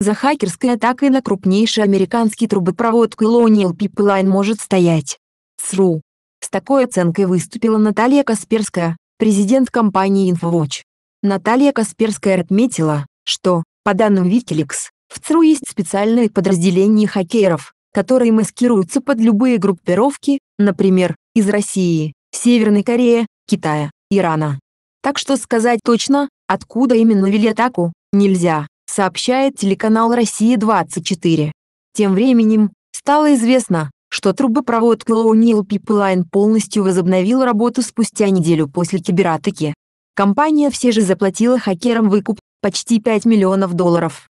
За хакерской атакой на крупнейший американский трубопровод Colonial Pipeline может стоять. ЦРУ. С такой оценкой выступила Наталья Касперская, президент компании InfoWatch. Наталья Касперская отметила, что, по данным Wikileaks, в ЦРУ есть специальные подразделения хакеров, которые маскируются под любые группировки, например, из России, Северной Кореи, Китая, Ирана. Так что сказать точно, откуда именно вели атаку, нельзя сообщает телеканал «Россия-24». Тем временем, стало известно, что трубопровод Colonial Pipeline полностью возобновил работу спустя неделю после кибератаки. Компания все же заплатила хакерам выкуп почти 5 миллионов долларов.